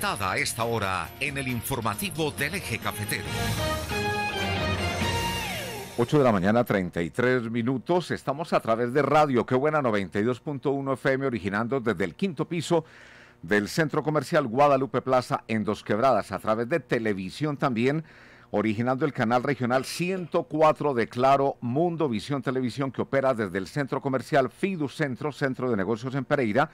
a esta hora en el informativo del eje cafetero. 8 de la mañana, 33 minutos. Estamos a través de Radio Qué Buena 92.1 FM, originando desde el quinto piso del Centro Comercial Guadalupe Plaza en Dos Quebradas, a través de televisión también, originando el canal regional 104 de Claro Mundo Visión Televisión, que opera desde el Centro Comercial Fidu Centro, Centro de Negocios en Pereira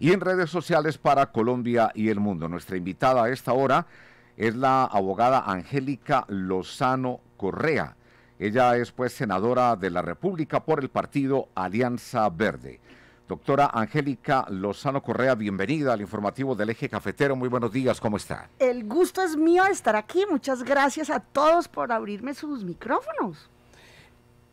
y en redes sociales para Colombia y el mundo. Nuestra invitada a esta hora es la abogada Angélica Lozano Correa. Ella es pues senadora de la República por el partido Alianza Verde. Doctora Angélica Lozano Correa, bienvenida al informativo del eje cafetero. Muy buenos días, ¿cómo está? El gusto es mío estar aquí. Muchas gracias a todos por abrirme sus micrófonos.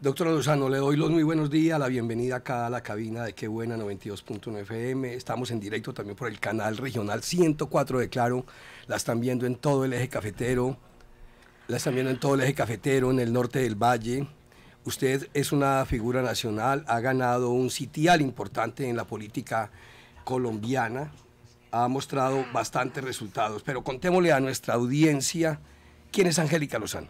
Doctor Lozano, le doy los muy buenos días, la bienvenida acá a la cabina de Qué Buena 92.1 FM. Estamos en directo también por el canal regional 104 de Claro. La están viendo en todo el eje cafetero, la están viendo en todo el eje cafetero, en el norte del valle. Usted es una figura nacional, ha ganado un sitial importante en la política colombiana, ha mostrado bastantes resultados. Pero contémosle a nuestra audiencia quién es Angélica Lozano.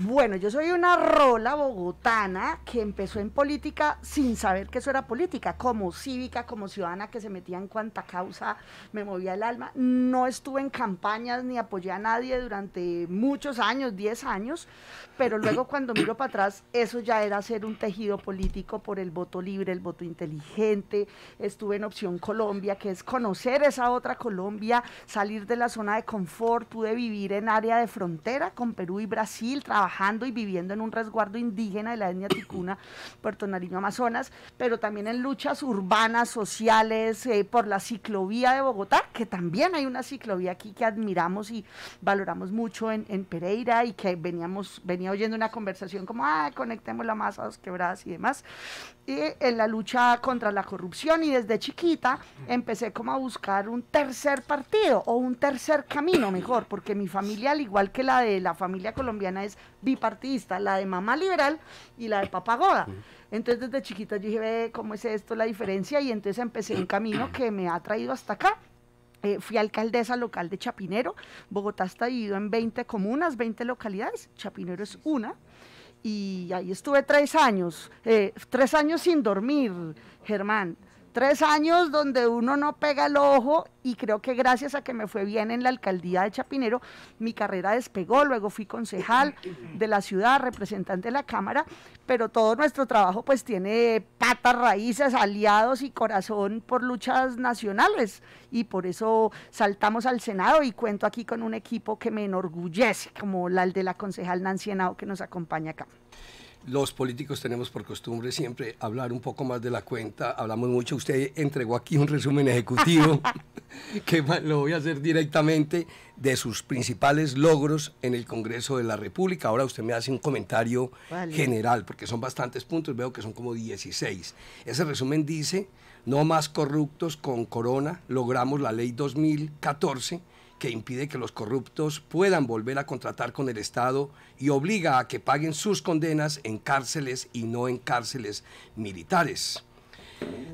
Bueno, yo soy una rola bogotana que empezó en política sin saber que eso era política, como cívica, como ciudadana que se metía en cuanta causa me movía el alma. No estuve en campañas ni apoyé a nadie durante muchos años, 10 años, pero luego cuando miro para atrás, eso ya era ser un tejido político por el voto libre, el voto inteligente. Estuve en Opción Colombia, que es conocer esa otra Colombia, salir de la zona de confort, pude vivir en área de frontera con Perú y Brasil, trabajar trabajando y viviendo en un resguardo indígena de la etnia ticuna, Puerto Nariño, Amazonas, pero también en luchas urbanas, sociales, eh, por la ciclovía de Bogotá, que también hay una ciclovía aquí que admiramos y valoramos mucho en, Pereira y que veníamos, venía oyendo una conversación como, ah, conectemos la masa a dos quebradas y demás en la lucha contra la corrupción y desde chiquita empecé como a buscar un tercer partido o un tercer camino mejor, porque mi familia, al igual que la de la familia colombiana, es bipartidista, la de mamá liberal y la de papá goda. Entonces desde chiquita yo dije, ¿cómo es esto la diferencia? Y entonces empecé un camino que me ha traído hasta acá. Eh, fui alcaldesa local de Chapinero. Bogotá está dividido en 20 comunas, 20 localidades. Chapinero es una y ahí estuve tres años, eh, tres años sin dormir, Germán. Tres años donde uno no pega el ojo y creo que gracias a que me fue bien en la alcaldía de Chapinero, mi carrera despegó, luego fui concejal de la ciudad, representante de la Cámara, pero todo nuestro trabajo pues tiene patas, raíces, aliados y corazón por luchas nacionales y por eso saltamos al Senado y cuento aquí con un equipo que me enorgullece, como la de la concejal Nancy Henao que nos acompaña acá. Los políticos tenemos por costumbre siempre hablar un poco más de la cuenta, hablamos mucho, usted entregó aquí un resumen ejecutivo, que lo voy a hacer directamente, de sus principales logros en el Congreso de la República. Ahora usted me hace un comentario general, porque son bastantes puntos, veo que son como 16. Ese resumen dice, no más corruptos con corona, logramos la ley 2014 que impide que los corruptos puedan volver a contratar con el Estado y obliga a que paguen sus condenas en cárceles y no en cárceles militares.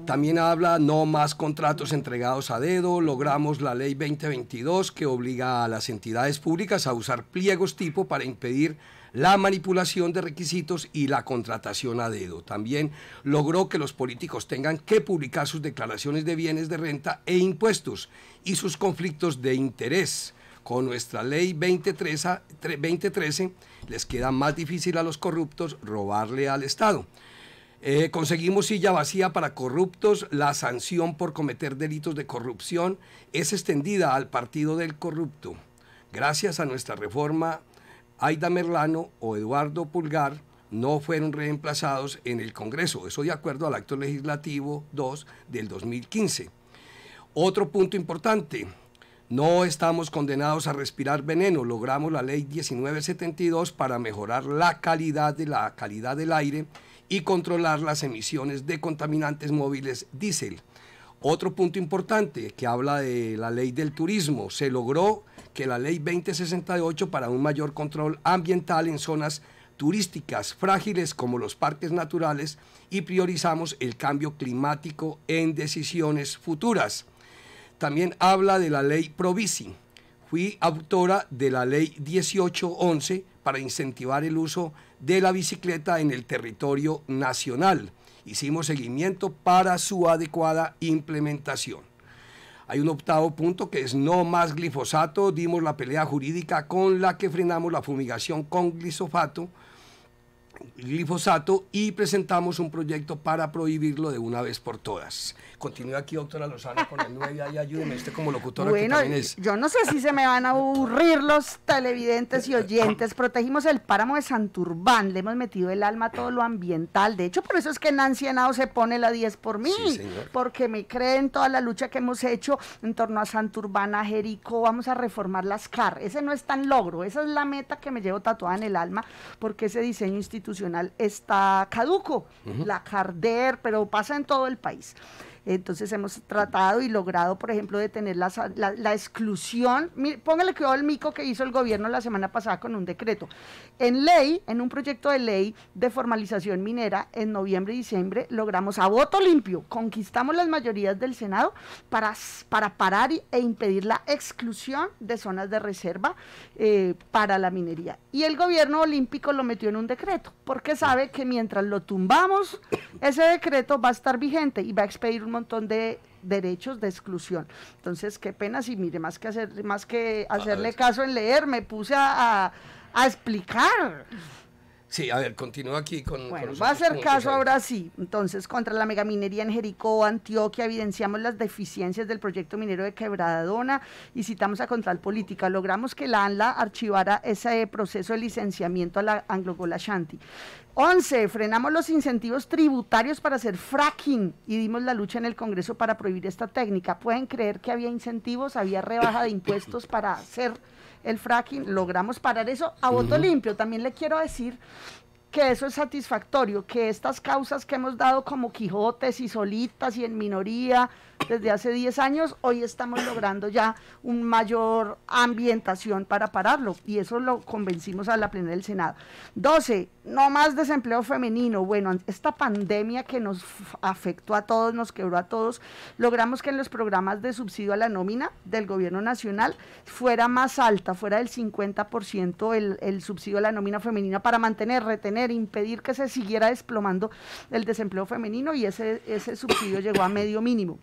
También habla no más contratos entregados a dedo, logramos la ley 2022 que obliga a las entidades públicas a usar pliegos tipo para impedir la manipulación de requisitos y la contratación a dedo. También logró que los políticos tengan que publicar sus declaraciones de bienes de renta e impuestos y sus conflictos de interés. Con nuestra ley 2013, les queda más difícil a los corruptos robarle al Estado. Eh, conseguimos silla vacía para corruptos. La sanción por cometer delitos de corrupción es extendida al partido del corrupto. Gracias a nuestra reforma Aida Merlano o Eduardo Pulgar no fueron reemplazados en el Congreso, eso de acuerdo al Acto Legislativo 2 del 2015. Otro punto importante, no estamos condenados a respirar veneno, logramos la ley 1972 para mejorar la calidad de la calidad del aire y controlar las emisiones de contaminantes móviles diésel. Otro punto importante que habla de la ley del turismo, se logró que la ley 2068 para un mayor control ambiental en zonas turísticas frágiles como los parques naturales y priorizamos el cambio climático en decisiones futuras. También habla de la ley Provisi. Fui autora de la ley 1811 para incentivar el uso de la bicicleta en el territorio nacional. Hicimos seguimiento para su adecuada implementación. Hay un octavo punto que es no más glifosato. Dimos la pelea jurídica con la que frenamos la fumigación con glifosato glifosato y presentamos un proyecto para prohibirlo de una vez por todas. Continúa aquí, doctora Lozano, con el 9 y ayúdeme, este como locutora es. yo no sé si se me van a aburrir los televidentes y oyentes. Protegimos el páramo de Santurbán, le hemos metido el alma a todo lo ambiental. De hecho, por eso es que Nancy Henao se pone la 10 por mí, porque me creen toda la lucha que hemos hecho en torno a Santurbán, a Jericó, vamos a reformar las CAR. Ese no es tan logro, esa es la meta que me llevo tatuada en el alma, porque ese diseño institucional está caduco, la CARDER, pero pasa en todo el país. Entonces hemos tratado y logrado, por ejemplo, detener la, la, exclusión. póngale que el mico que hizo el gobierno la semana pasada con un decreto. En ley, en un proyecto de ley de formalización minera, en noviembre y diciembre logramos a voto limpio, conquistamos las mayorías del Senado para, para parar e impedir la exclusión de zonas de reserva eh, para la minería. Y el gobierno olímpico lo metió en un decreto, porque sabe que mientras lo tumbamos, ese decreto va a estar vigente y va a expedir un montón de derechos de exclusión. Entonces, qué pena si mire, más que hacer, más que hacerle caso en leer, me puse a, a, a explicar. Sí, a ver, continúa aquí con... Bueno, va a ser caso ahora sí. Entonces, contra la megaminería en Jericó, Antioquia, evidenciamos las deficiencias del proyecto minero de Quebradona y citamos a Contral Política. Logramos que la ANLA archivara ese proceso de licenciamiento a la Anglo-Gola Shanti. 11. Frenamos los incentivos tributarios para hacer fracking y dimos la lucha en el Congreso para prohibir esta técnica. ¿Pueden creer que había incentivos, había rebaja de impuestos para hacer el fracking, logramos parar eso a voto limpio. También le quiero decir que eso es satisfactorio, que estas causas que hemos dado como Quijotes y solitas y en minoría desde hace 10 años, hoy estamos logrando ya una mayor ambientación para pararlo y eso lo convencimos a la plena del Senado. 12, no más desempleo femenino. Bueno, esta pandemia que nos afectó a todos, nos quebró a todos, logramos que en los programas de subsidio a la nómina del gobierno nacional fuera más alta, fuera del 50% el, el subsidio a la nómina femenina para mantener, retener, impedir que se siguiera desplomando el desempleo femenino y ese, ese subsidio llegó a medio mínimo.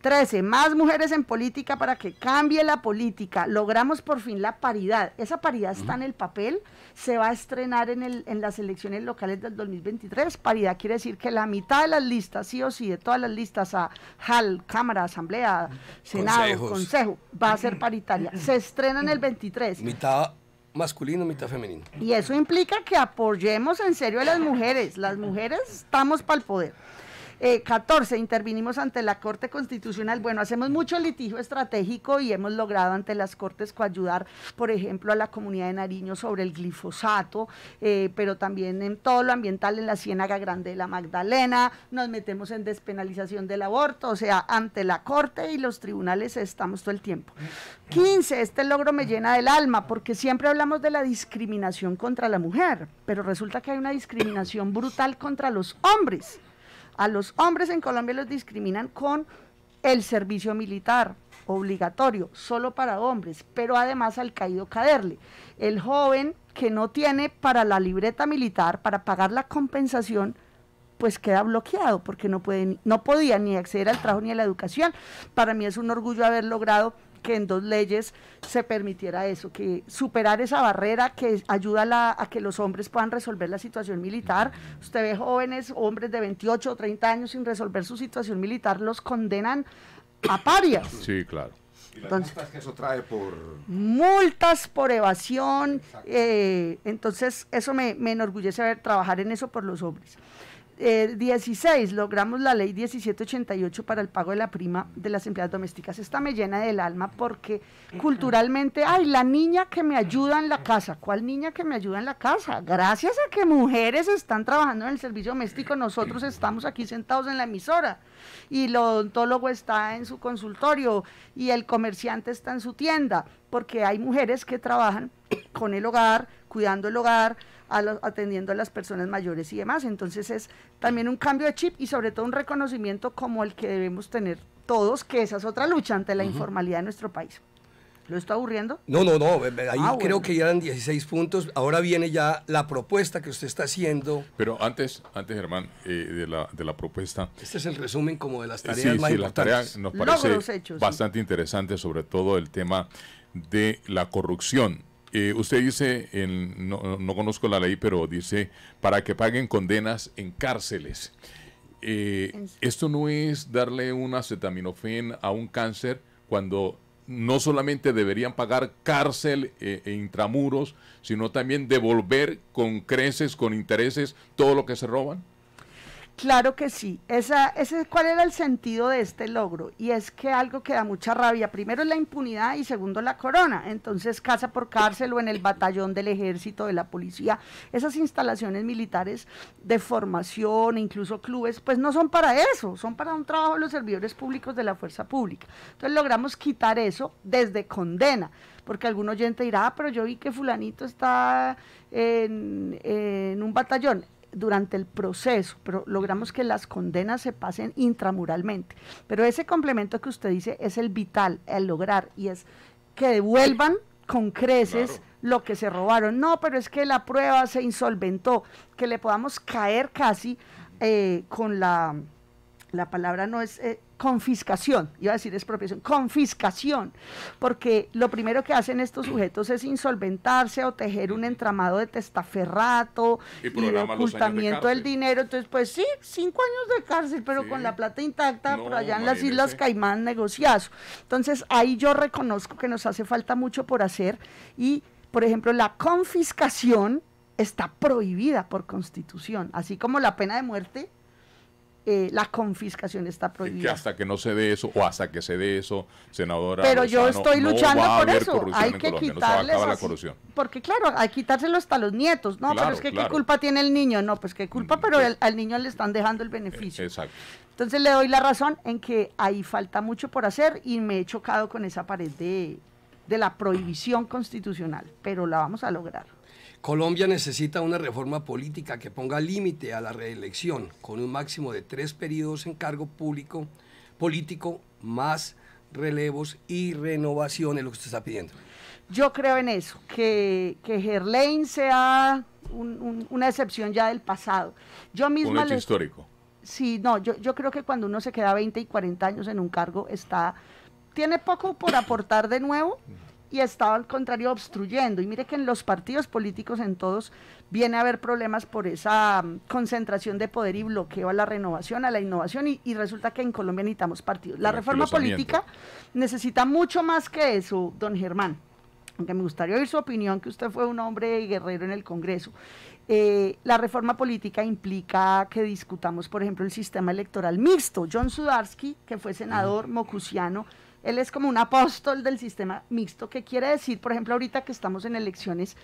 13. Más mujeres en política para que cambie la política. Logramos por fin la paridad. Esa paridad está en el papel. Se va a estrenar en, el, en las elecciones locales del 2023. Paridad quiere decir que la mitad de las listas, sí o sí, de todas las listas a HAL, Cámara, Asamblea, Senado, Consejo, va a ser paritaria. Se estrena en el 23. Mitad masculino, mitad femenino. Y eso implica que apoyemos en serio a las mujeres. Las mujeres estamos para el poder. Eh, 14. Intervinimos ante la Corte Constitucional. Bueno, hacemos mucho litigio estratégico y hemos logrado ante las Cortes coayudar, por ejemplo, a la comunidad de Nariño sobre el glifosato, eh, pero también en todo lo ambiental, en la Ciénaga Grande de la Magdalena. Nos metemos en despenalización del aborto, o sea, ante la Corte y los tribunales estamos todo el tiempo. 15. Este logro me llena del alma porque siempre hablamos de la discriminación contra la mujer, pero resulta que hay una discriminación brutal contra los hombres a los hombres en Colombia los discriminan con el servicio militar obligatorio, solo para hombres, pero además al caído caderle. El joven que no tiene para la libreta militar, para pagar la compensación, pues queda bloqueado porque no, pueden no podía ni acceder al trabajo ni a la educación. Para mí es un orgullo haber logrado que en dos leyes se permitiera eso, que superar esa barrera que ayuda a, que los hombres puedan resolver la situación militar. Usted ve jóvenes, hombres de 28 o 30 años sin resolver su situación militar, los condenan a parias. Sí, claro. entonces, que eso trae por... Multas por evasión. Eh, entonces, eso me, me enorgullece ver trabajar en eso por los hombres. 16 logramos la ley 1788 para el pago de la prima de las empleadas domésticas. Esta me llena del alma porque culturalmente, ay, la niña que me ayuda en la casa, ¿cuál niña que me ayuda en la casa? Gracias a que mujeres están trabajando en el servicio doméstico, nosotros estamos aquí sentados en la emisora y el odontólogo está en su consultorio y el comerciante está en su tienda, porque hay mujeres que trabajan con el hogar, cuidando el hogar, atendiendo a las personas mayores y demás. Entonces es también un cambio de chip y sobre todo un reconocimiento como el que debemos tener todos, que esa es otra lucha ante la informalidad de nuestro país. ¿Lo está aburriendo? No, no, no. Eh, eh, ahí ah, creo que ya eran 16 puntos. Ahora viene ya la propuesta que usted está haciendo. Pero antes, antes Germán, eh, de, la, de, la, propuesta. Este es el resumen como de las tareas más Las tareas nos parece bastante interesante, sobre todo el tema de la corrupción eh, usted dice, no, conozco la ley, pero dice, para que paguen condenas en cárceles. Eh, esto no es darle un acetaminofén a un cáncer cuando no solamente deberían pagar cárcel eh, e intramuros, sino también devolver con creces, con intereses, todo lo que se roban. Claro que sí. Esa, ese, ¿Cuál era el sentido de este logro? Y es que algo que da mucha rabia. Primero es la impunidad y segundo la corona. Entonces, casa por cárcel o en el batallón del ejército, de la policía, esas instalaciones militares de formación, incluso clubes, pues no son para eso, son para un trabajo de los servidores públicos de la fuerza pública. Entonces logramos quitar eso desde condena porque algún oyente dirá, ah, pero yo vi que fulanito está en, un batallón durante el proceso, pero logramos que las condenas se pasen intramuralmente. Pero ese complemento que usted dice es el vital, el lograr, y es que devuelvan con creces lo que se robaron. No, pero es que la prueba se insolventó, que le podamos caer casi eh, con la, la palabra no es... Eh, confiscación, iba a decir expropiación, confiscación, porque lo primero que hacen estos sujetos es insolventarse o tejer un entramado de testaferrato y, ocultamiento del dinero. Entonces, pues sí, cinco años de cárcel, pero con la plata intacta por allá en las Islas Caimán, negociazo. Entonces, ahí yo reconozco que nos hace falta mucho por hacer y, por ejemplo, la confiscación está prohibida por constitución, así como la pena de muerte eh, la confiscación está prohibida. hasta que no se dé eso, o hasta que se dé eso, senadora. Pero yo estoy luchando por eso. Hay que quitarles. la corrupción. Porque, claro, hay que quitárselo hasta los nietos. No, pero es que qué culpa tiene el niño. No, pues qué culpa, mm, pero pues al niño le están dejando el beneficio. Eh, exacto. Entonces le doy la razón en que ahí falta mucho por hacer y me he chocado con esa pared de la prohibición constitucional, pero la vamos a lograr. Colombia necesita una reforma política que ponga límite a la reelección, con un máximo de tres periodos en cargo público, político, más relevos y renovaciones, lo que usted está pidiendo. Yo creo en eso, que, que Gerlain sea una excepción ya del pasado. Yo misma un histórico. Sí, no, yo, yo creo que cuando uno se queda 20 y 40 años en un cargo está tiene poco por aportar de nuevo, y estaba al contrario obstruyendo. Y mire que en los partidos políticos, en todos, viene a haber problemas por esa mm, concentración de poder y bloqueo a la renovación, a la innovación, y, resulta que en Colombia necesitamos partidos. La reforma política necesita mucho más que eso, don Germán. Aunque me gustaría oír su opinión, que usted fue un hombre guerrero en el Congreso. Eh, la reforma política implica que discutamos, por ejemplo, el sistema electoral mixto. John Sudarsky, que fue senador Mocuciano... Él es como un apóstol del sistema mixto, que quiere decir, por ejemplo, ahorita que estamos en elecciones,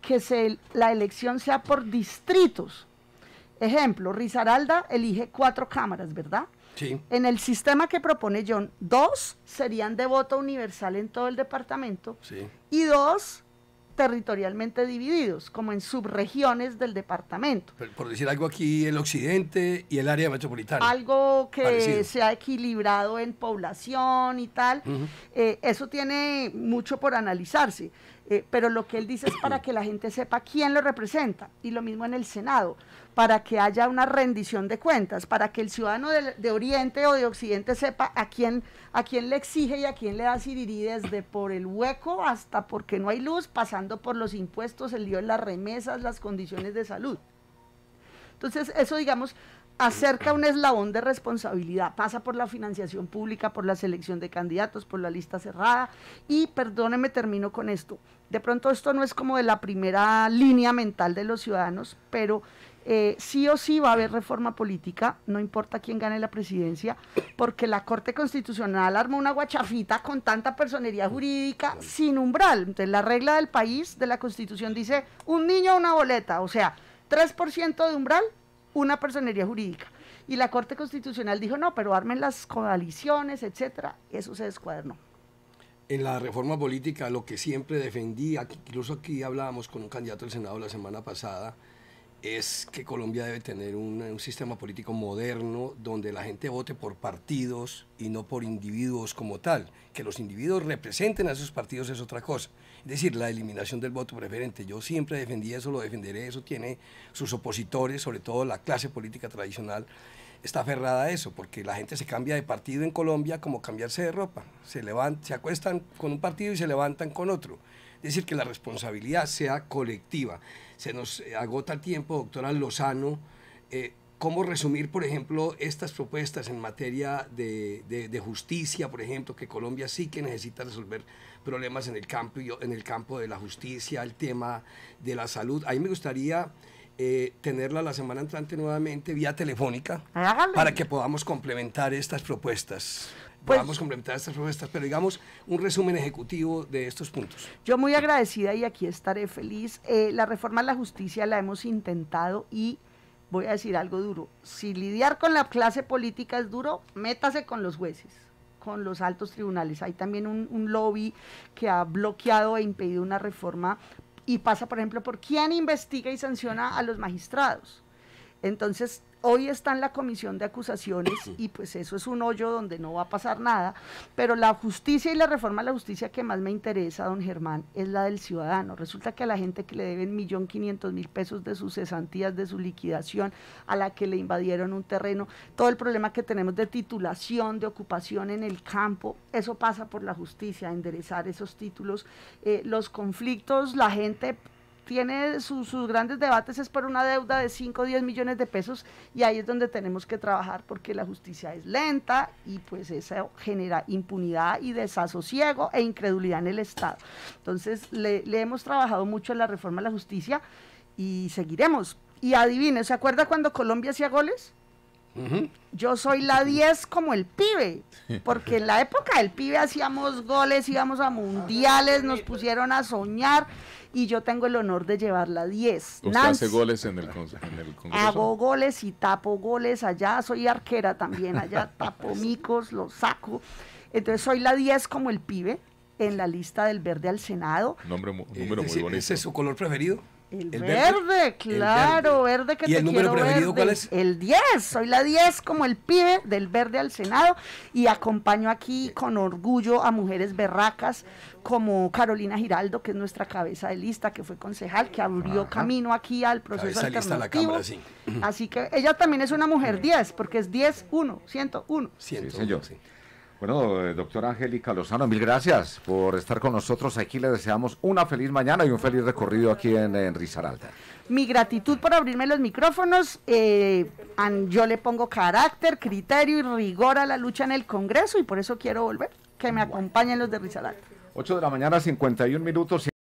que la elección sea por distritos. Ejemplo, Rizaralda elige cuatro cámaras, ¿verdad? Sí. En el sistema que propone John, dos serían de voto universal en todo el departamento sí. y dos territorialmente divididos, como en subregiones del departamento. por decir algo aquí, el occidente y el área metropolitana. Algo que se ha equilibrado en población y tal. Eh, eso tiene mucho por analizarse. Eh, pero lo que él dice es para que la gente sepa quién lo representa, y lo mismo en el Senado, para que haya una rendición de cuentas, para que el ciudadano de, Oriente o de Occidente sepa a quién, a quién le exige y a quién le da sirirí, desde por el hueco hasta porque no hay luz, pasando por los impuestos, el lío de las remesas, las condiciones de salud. Entonces, eso, digamos, acerca un eslabón de responsabilidad, pasa por la financiación pública, por la selección de candidatos, por la lista cerrada y perdóneme, termino con esto. De pronto esto no es como de la primera línea mental de los ciudadanos, pero eh, sí o sí va a haber reforma política, no importa quién gane la presidencia, porque la Corte Constitucional armó una guachafita con tanta personería jurídica sin umbral. Entonces la regla del país, de la Constitución, dice un niño a una boleta, o sea, 3% de umbral una personería jurídica. Y la Corte Constitucional dijo, no, pero armen las coaliciones, etcétera. Eso se descuadernó. En la reforma política, lo que siempre defendía, incluso aquí hablábamos con un candidato al Senado la semana pasada, es que Colombia debe tener un, sistema político moderno donde la gente vote por partidos y no por individuos como tal. Que los individuos representen a sus partidos es otra cosa. Es decir, la eliminación del voto preferente. Yo siempre defendí eso, lo defenderé, eso tiene sus opositores, sobre todo la clase política tradicional está aferrada a eso, porque la gente se cambia de partido en Colombia como cambiarse de ropa. Se, levanta, se acuestan con un partido y se levantan con otro. Es decir, que la responsabilidad sea colectiva. Se nos eh, agota el tiempo, doctora Lozano. Eh, ¿Cómo resumir, por ejemplo, estas propuestas en materia de, justicia, por ejemplo, que Colombia sí que necesita resolver problemas en el campo, en el campo de la justicia, el tema de la salud? Ahí me gustaría eh, tenerla la semana entrante nuevamente vía telefónica para que podamos complementar estas propuestas. Pues podamos complementar estas propuestas, pero digamos un resumen ejecutivo de estos puntos. Yo muy agradecida y aquí estaré feliz. Eh, la reforma a la justicia la hemos intentado y voy a decir algo duro. Si lidiar con la clase política es duro, métase con los jueces con los altos tribunales. Hay también un, lobby que ha bloqueado e impedido una reforma y pasa, por ejemplo, por quién investiga y sanciona a los magistrados. Entonces, hoy está en la comisión de acusaciones y pues eso es un hoyo donde no va a pasar nada, pero la justicia y la reforma a la justicia que más me interesa, don Germán, es la del ciudadano. Resulta que a la gente que le deben millón quinientos mil pesos de sus cesantías, de su liquidación, a la que le invadieron un terreno, todo el problema que tenemos de titulación, de ocupación en el campo, eso pasa por la justicia, enderezar esos títulos, eh, los conflictos, la gente tiene sus grandes debates es por una deuda de 5 o 10 millones de pesos y ahí es donde tenemos que trabajar porque la justicia es lenta y pues eso genera impunidad y desasosiego e incredulidad en el Estado. Entonces le, hemos trabajado mucho en la reforma de la justicia y seguiremos. Y adivine, ¿se acuerda cuando Colombia hacía goles? Yo soy la 10 como el pibe, porque en la época del pibe hacíamos goles, íbamos a mundiales, nos pusieron a soñar y yo tengo el honor de llevar la 10. Usted hace goles en el, Congreso. Hago goles y tapo goles allá, soy arquera también allá, tapo micos, los saco. Entonces soy la 10 como el pibe en la lista del verde al Senado. Nombre, número muy bonito. ¿Ese es su color preferido? El, verde, verde, verde, claro, el verde. verde. que ¿Y el número preferido cuál es? El 10, soy la 10 como el pibe del verde al Senado y acompaño aquí con orgullo a mujeres berracas como Carolina Giraldo, que es nuestra cabeza de lista, que fue concejal, que abrió camino aquí al proceso cabeza alternativo. Lista la cámara, sí. Así que ella también es una mujer 10, porque es 10, 1, 101. 100, sí, Sí. Bueno, eh, doctora Angélica Lozano, mil gracias por estar con nosotros aquí. Le deseamos una feliz mañana y un feliz recorrido aquí en, Risaralda. Mi gratitud por abrirme los micrófonos. Eh, yo le pongo carácter, criterio y rigor a la lucha en el Congreso y por eso quiero volver. Que me acompañen los de Risaralda. 8 de la mañana, 51 minutos.